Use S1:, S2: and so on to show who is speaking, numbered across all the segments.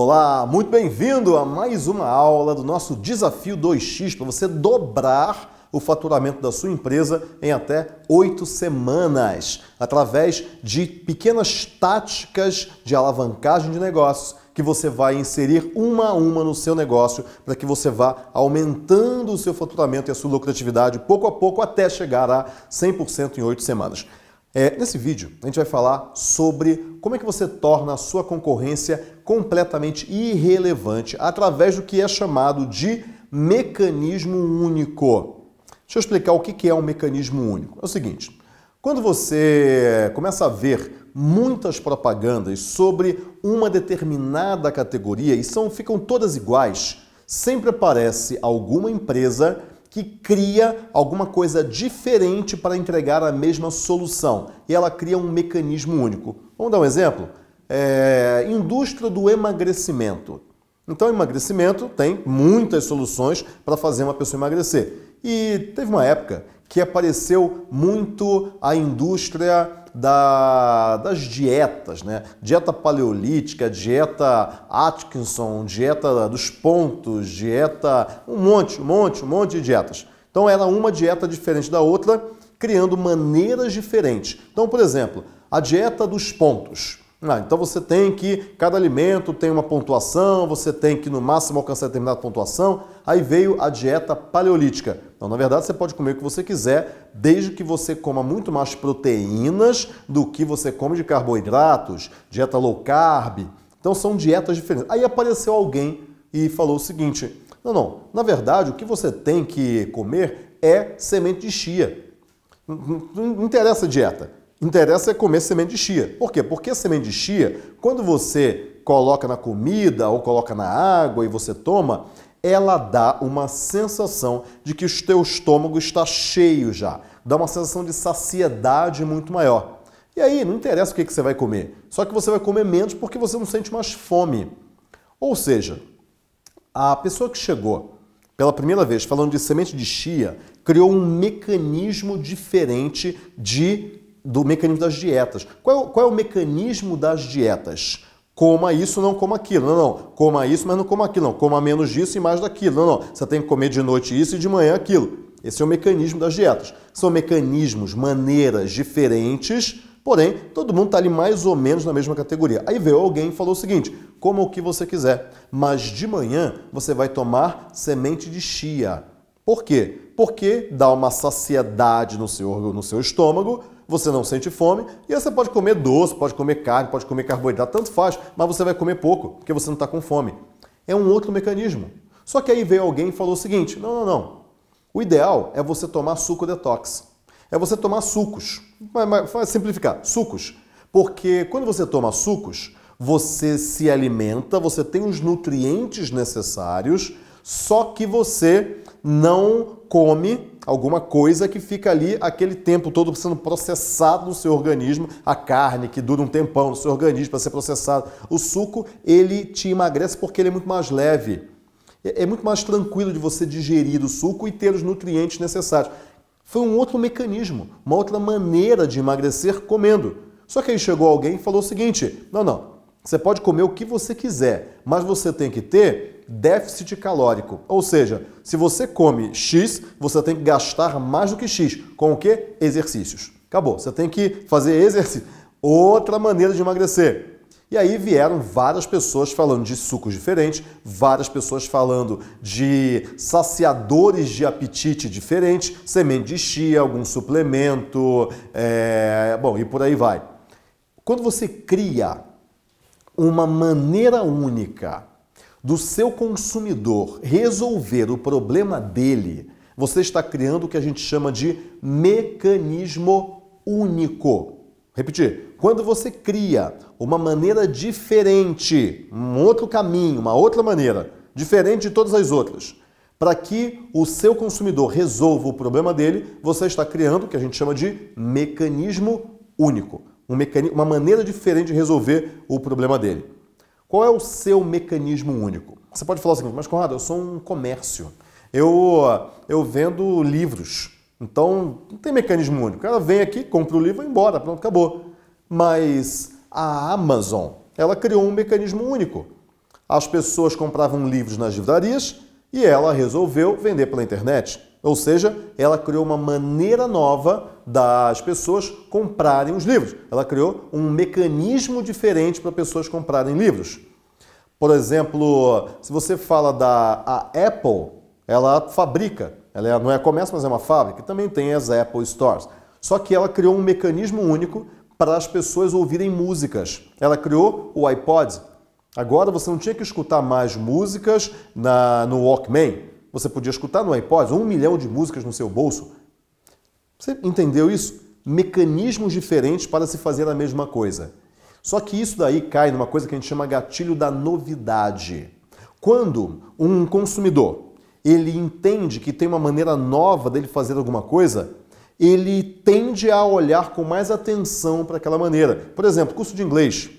S1: Olá, muito bem-vindo a mais uma aula do nosso Desafio 2x para você dobrar o faturamento da sua empresa em até oito semanas, através de pequenas táticas de alavancagem de negócios que você vai inserir uma a uma no seu negócio para que você vá aumentando o seu faturamento e a sua lucratividade pouco a pouco até chegar a 100% em oito semanas. É, nesse vídeo, a gente vai falar sobre como é que você torna a sua concorrência completamente irrelevante através do que é chamado de mecanismo único. Deixa eu explicar o que é um mecanismo único. É o seguinte, quando você começa a ver muitas propagandas sobre uma determinada categoria e são, ficam todas iguais, sempre aparece alguma empresa que cria alguma coisa diferente para entregar a mesma solução e ela cria um mecanismo único. Vamos dar um exemplo? É, indústria do emagrecimento. Então, emagrecimento tem muitas soluções para fazer uma pessoa emagrecer. E teve uma época que apareceu muito a indústria da, das dietas, né? Dieta paleolítica, dieta Atkinson, dieta dos pontos, dieta. um monte, um monte, um monte de dietas. Então era uma dieta diferente da outra, criando maneiras diferentes. Então, por exemplo, a dieta dos pontos. Ah, então você tem que, cada alimento tem uma pontuação, você tem que no máximo alcançar determinada pontuação. Aí veio a dieta paleolítica. Então, na verdade, você pode comer o que você quiser, desde que você coma muito mais proteínas do que você come de carboidratos, dieta low carb. Então, são dietas diferentes. Aí apareceu alguém e falou o seguinte: não, não, na verdade, o que você tem que comer é semente de chia. Não interessa a dieta. Interessa é comer semente de chia. Por quê? Porque a semente de chia, quando você coloca na comida ou coloca na água e você toma, ela dá uma sensação de que o teu estômago está cheio já. Dá uma sensação de saciedade muito maior. E aí, não interessa o que, que você vai comer. Só que você vai comer menos porque você não sente mais fome. Ou seja, a pessoa que chegou pela primeira vez falando de semente de chia criou um mecanismo diferente de do mecanismo das dietas. Qual é, o, qual é o mecanismo das dietas? Coma isso, não coma aquilo. Não, não. Coma isso, mas não coma aquilo. Não. Coma menos disso e mais daquilo. Não, não. Você tem que comer de noite isso e de manhã aquilo. Esse é o mecanismo das dietas. São mecanismos, maneiras diferentes, porém, todo mundo está ali mais ou menos na mesma categoria. Aí veio alguém e falou o seguinte: coma o que você quiser, mas de manhã você vai tomar semente de chia. Por quê? Porque dá uma saciedade no seu, no seu estômago, você não sente fome e aí você pode comer doce, pode comer carne, pode comer carboidrato, tanto faz, mas você vai comer pouco porque você não está com fome. É um outro mecanismo. Só que aí veio alguém e falou o seguinte: não, não, não. O ideal é você tomar suco detox. É você tomar sucos. Vai simplificar: sucos. Porque quando você toma sucos, você se alimenta, você tem os nutrientes necessários, só que você não come alguma coisa que fica ali aquele tempo todo sendo processado no seu organismo, a carne que dura um tempão no seu organismo para ser processado. O suco, ele te emagrece porque ele é muito mais leve. É, é muito mais tranquilo de você digerir o suco e ter os nutrientes necessários. Foi um outro mecanismo, uma outra maneira de emagrecer comendo. Só que aí chegou alguém e falou o seguinte: não, não, você pode comer o que você quiser, mas você tem que ter déficit calórico. Ou seja, se você come X, você tem que gastar mais do que X. Com o que? Exercícios. Acabou. Você tem que fazer exercício. Outra maneira de emagrecer. E aí vieram várias pessoas falando de sucos diferentes, várias pessoas falando de saciadores de apetite diferentes, semente de chia, algum suplemento, é... bom, e por aí vai. Quando você cria uma maneira única do seu consumidor resolver o problema dele, você está criando o que a gente chama de mecanismo único. Repetir, quando você cria uma maneira diferente, um outro caminho, uma outra maneira, diferente de todas as outras, para que o seu consumidor resolva o problema dele, você está criando o que a gente chama de mecanismo único um mecanismo, uma maneira diferente de resolver o problema dele. Qual é o seu mecanismo único? Você pode falar assim: mas Conrado, eu sou um comércio. Eu, eu vendo livros. Então, não tem mecanismo único. Ela vem aqui, compra o livro e embora, pronto, acabou. Mas a Amazon, ela criou um mecanismo único. As pessoas compravam livros nas livrarias e ela resolveu vender pela internet. Ou seja, ela criou uma maneira nova das pessoas comprarem os livros. Ela criou um mecanismo diferente para pessoas comprarem livros. Por exemplo, se você fala da Apple, ela fabrica, ela é, não é comércio, mas é uma fábrica, também tem as Apple Stores. Só que ela criou um mecanismo único para as pessoas ouvirem músicas. Ela criou o iPod. Agora você não tinha que escutar mais músicas na, no Walkman. Você podia escutar no iPod um milhão de músicas no seu bolso. Você entendeu isso? Mecanismos diferentes para se fazer a mesma coisa. Só que isso daí cai numa coisa que a gente chama gatilho da novidade. Quando um consumidor ele entende que tem uma maneira nova dele fazer alguma coisa, ele tende a olhar com mais atenção para aquela maneira. Por exemplo, curso de inglês.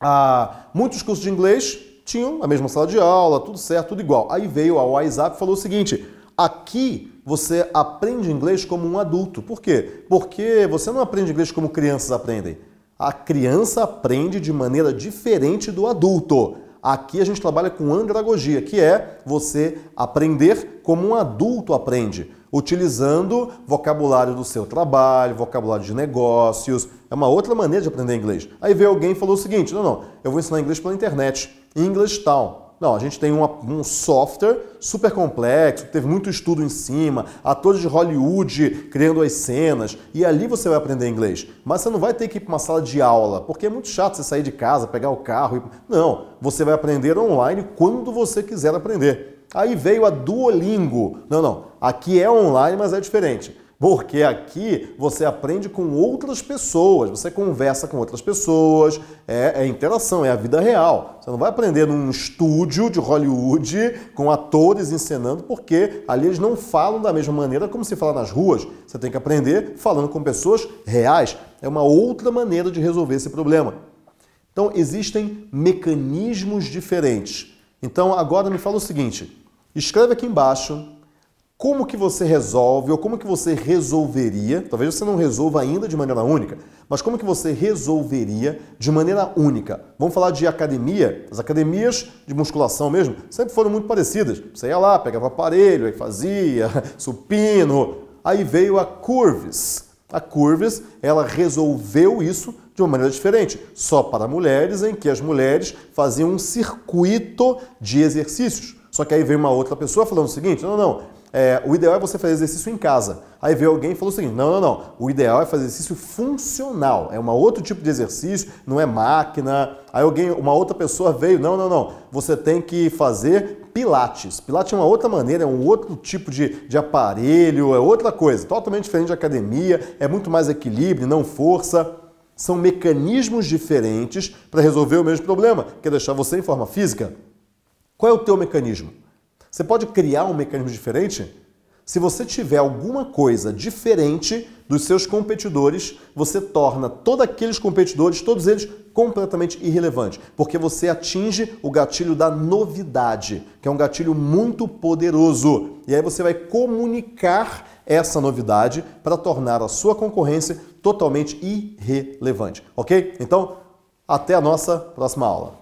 S1: Ah, muitos cursos de inglês tinham a mesma sala de aula, tudo certo, tudo igual. Aí veio a WhatsApp e falou o seguinte: Aqui você aprende inglês como um adulto. Por quê? Porque você não aprende inglês como crianças aprendem. A criança aprende de maneira diferente do adulto. Aqui a gente trabalha com andragogia, que é você aprender como um adulto aprende, utilizando vocabulário do seu trabalho, vocabulário de negócios. É uma outra maneira de aprender inglês. Aí veio alguém e falou o seguinte: não, não, eu vou ensinar inglês pela internet. English Town. Não, a gente tem uma, um software super complexo, teve muito estudo em cima, atores de Hollywood criando as cenas, e ali você vai aprender inglês. Mas você não vai ter que ir para uma sala de aula, porque é muito chato você sair de casa, pegar o carro. E... Não, você vai aprender online quando você quiser aprender. Aí veio a Duolingo. Não, não, aqui é online, mas é diferente. Porque aqui você aprende com outras pessoas, você conversa com outras pessoas, é, é, interação, é a vida real. Você não vai aprender num estúdio de Hollywood com atores encenando, porque ali eles não falam da mesma maneira como se fala nas ruas. Você tem que aprender falando com pessoas reais. É uma outra maneira de resolver esse problema. Então, existem mecanismos diferentes. Então, agora me fala o seguinte: escreve aqui embaixo como que você resolve ou como que você resolveria, talvez você não resolva ainda de maneira única, mas como que você resolveria de maneira única? Vamos falar de academia. As academias de musculação mesmo sempre foram muito parecidas. Você ia lá, pegava aparelho, aí fazia supino. Aí veio a Curves. A Curves, ela resolveu isso de uma maneira diferente, só para mulheres, em que as mulheres faziam um circuito de exercícios. Só que aí vem uma outra pessoa falando o seguinte: não, não, é, o ideal é você fazer exercício em casa. Aí veio alguém e falou o seguinte: não, não, não. O ideal é fazer exercício funcional. É um outro tipo de exercício, não é máquina. Aí alguém, uma outra pessoa veio: não, não, não. Você tem que fazer pilates. Pilates é uma outra maneira, é um outro tipo de, de aparelho, é outra coisa. Totalmente diferente de academia, é muito mais equilíbrio, não força. São mecanismos diferentes para resolver o mesmo problema, que é deixar você em forma física. Qual é o teu mecanismo? Você pode criar um mecanismo diferente? Se você tiver alguma coisa diferente dos seus competidores, você torna todos aqueles competidores, todos eles, completamente irrelevantes, porque você atinge o gatilho da novidade, que é um gatilho muito poderoso. E aí você vai comunicar essa novidade para tornar a sua concorrência totalmente irrelevante, ok? Então, até a nossa próxima aula.